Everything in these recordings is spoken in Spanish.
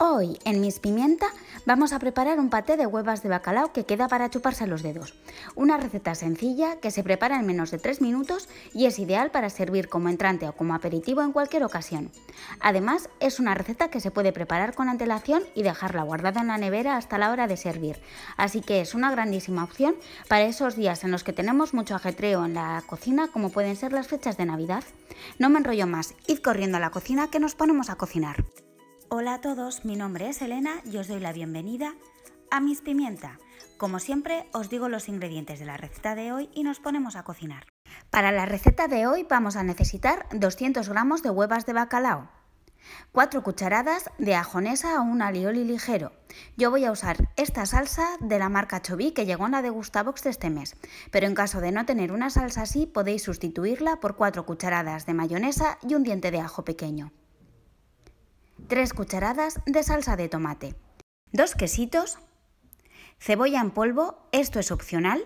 Hoy en Mis Pimienta vamos a preparar un paté de huevas de bacalao que queda para chuparse los dedos. Una receta sencilla que se prepara en menos de 3 minutos y es ideal para servir como entrante o como aperitivo en cualquier ocasión. Además, es una receta que se puede preparar con antelación y dejarla guardada en la nevera hasta la hora de servir. Así que es una grandísima opción para esos días en los que tenemos mucho ajetreo en la cocina como pueden ser las fechas de Navidad. No me enrollo más, id corriendo a la cocina que nos ponemos a cocinar. Hola a todos, mi nombre es Elena y os doy la bienvenida a Mis Pimienta. Como siempre, os digo los ingredientes de la receta de hoy y nos ponemos a cocinar. Para la receta de hoy vamos a necesitar 200 gramos de huevas de bacalao, 4 cucharadas de ajonesa o un alioli ligero. Yo voy a usar esta salsa de la marca Choví que llegó en la de Gustavox de este mes, pero en caso de no tener una salsa así podéis sustituirla por 4 cucharadas de mayonesa y un diente de ajo pequeño. 3 cucharadas de salsa de tomate, 2 quesitos, cebolla en polvo, esto es opcional,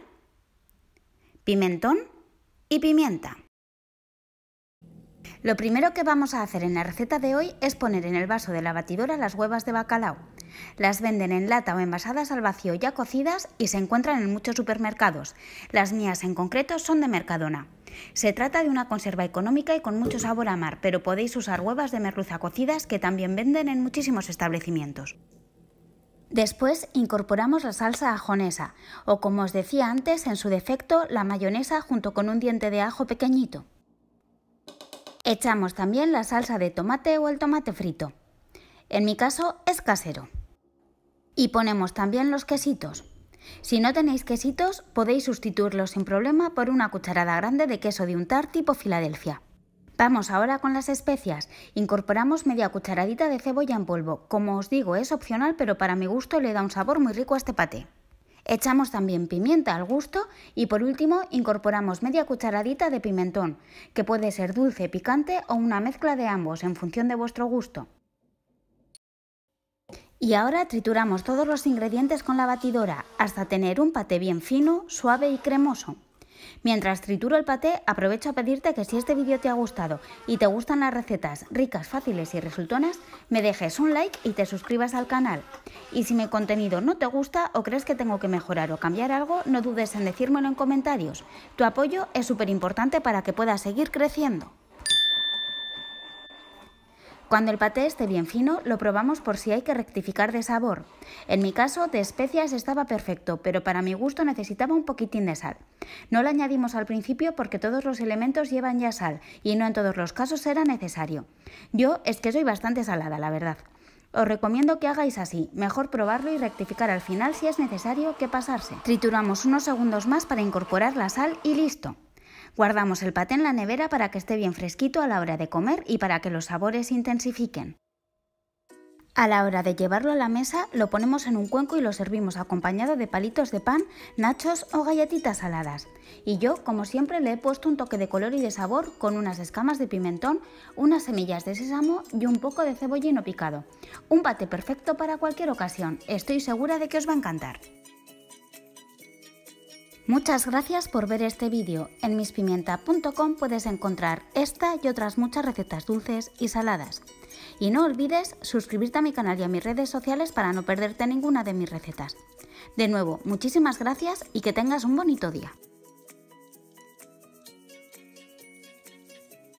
pimentón y pimienta. Lo primero que vamos a hacer en la receta de hoy es poner en el vaso de la batidora las huevas de bacalao. Las venden en lata o envasadas al vacío ya cocidas y se encuentran en muchos supermercados. Las mías en concreto son de Mercadona. Se trata de una conserva económica y con mucho sabor a mar, pero podéis usar huevas de merluza cocidas que también venden en muchísimos establecimientos. Después incorporamos la salsa ajonesa o como os decía antes, en su defecto, la mayonesa junto con un diente de ajo pequeñito. Echamos también la salsa de tomate o el tomate frito. En mi caso es casero. Y ponemos también los quesitos. Si no tenéis quesitos, podéis sustituirlos sin problema por una cucharada grande de queso de untar tipo Filadelfia. Vamos ahora con las especias. Incorporamos media cucharadita de cebolla en polvo. Como os digo, es opcional, pero para mi gusto le da un sabor muy rico a este paté. Echamos también pimienta al gusto y por último incorporamos media cucharadita de pimentón, que puede ser dulce, picante o una mezcla de ambos en función de vuestro gusto. Y ahora trituramos todos los ingredientes con la batidora hasta tener un pate bien fino, suave y cremoso. Mientras trituro el paté, aprovecho a pedirte que si este vídeo te ha gustado y te gustan las recetas ricas, fáciles y resultonas, me dejes un like y te suscribas al canal. Y si mi contenido no te gusta o crees que tengo que mejorar o cambiar algo, no dudes en decírmelo en comentarios. Tu apoyo es súper importante para que pueda seguir creciendo. Cuando el paté esté bien fino, lo probamos por si hay que rectificar de sabor. En mi caso, de especias estaba perfecto, pero para mi gusto necesitaba un poquitín de sal. No lo añadimos al principio porque todos los elementos llevan ya sal y no en todos los casos era necesario. Yo es que soy bastante salada, la verdad. Os recomiendo que hagáis así, mejor probarlo y rectificar al final si es necesario que pasarse. Trituramos unos segundos más para incorporar la sal y listo. Guardamos el paté en la nevera para que esté bien fresquito a la hora de comer y para que los sabores se intensifiquen. A la hora de llevarlo a la mesa, lo ponemos en un cuenco y lo servimos acompañado de palitos de pan, nachos o galletitas saladas. Y yo, como siempre, le he puesto un toque de color y de sabor con unas escamas de pimentón, unas semillas de sésamo y un poco de cebollino picado. Un pate perfecto para cualquier ocasión, estoy segura de que os va a encantar. Muchas gracias por ver este vídeo. En mispimienta.com puedes encontrar esta y otras muchas recetas dulces y saladas. Y no olvides suscribirte a mi canal y a mis redes sociales para no perderte ninguna de mis recetas. De nuevo, muchísimas gracias y que tengas un bonito día.